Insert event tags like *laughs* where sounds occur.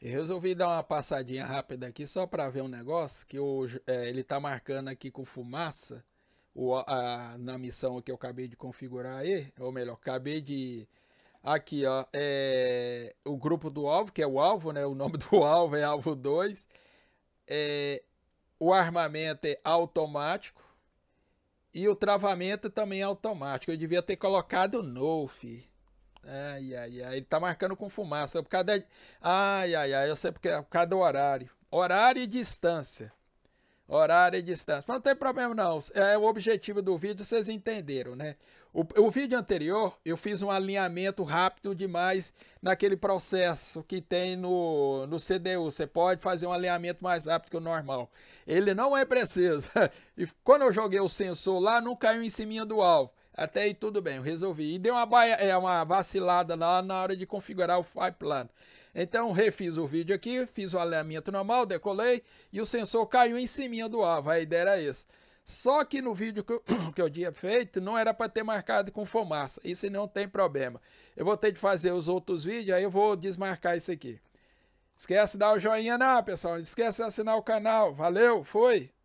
Eu resolvi dar uma passadinha rápida aqui só para ver um negócio que o, é, ele está marcando aqui com fumaça o, a, na missão que eu acabei de configurar aí, ou melhor, acabei de aqui ó, é, o grupo do alvo, que é o alvo, né? O nome *laughs* do alvo é alvo 2. É, o armamento é automático e o travamento também é automático. Eu devia ter colocado no, fi. Ai, ai, ai. Ele tá marcando com fumaça. É por causa de... Ai, ai, ai. Eu sei porque é por causa do horário. Horário e distância. Horário e distância. Mas não tem problema, não. É o objetivo do vídeo, vocês entenderam, né? O, o vídeo anterior, eu fiz um alinhamento rápido demais naquele processo que tem no, no CDU. Você pode fazer um alinhamento mais rápido que o normal. Ele não é preciso. *laughs* e quando eu joguei o sensor lá, não caiu em cima do alvo. Até aí tudo bem, eu resolvi. E deu uma, baia, é, uma vacilada lá na hora de configurar o Fireplan. Então refiz o vídeo aqui, fiz o alinhamento normal, decolei e o sensor caiu em cima do AVA. A ideia era essa. Só que no vídeo que eu, *coughs* que eu tinha feito, não era para ter marcado com fumaça. Isso não tem problema. Eu vou ter de fazer os outros vídeos, aí eu vou desmarcar isso aqui. Esquece de dar o joinha não, pessoal. Não esquece de assinar o canal. Valeu, fui!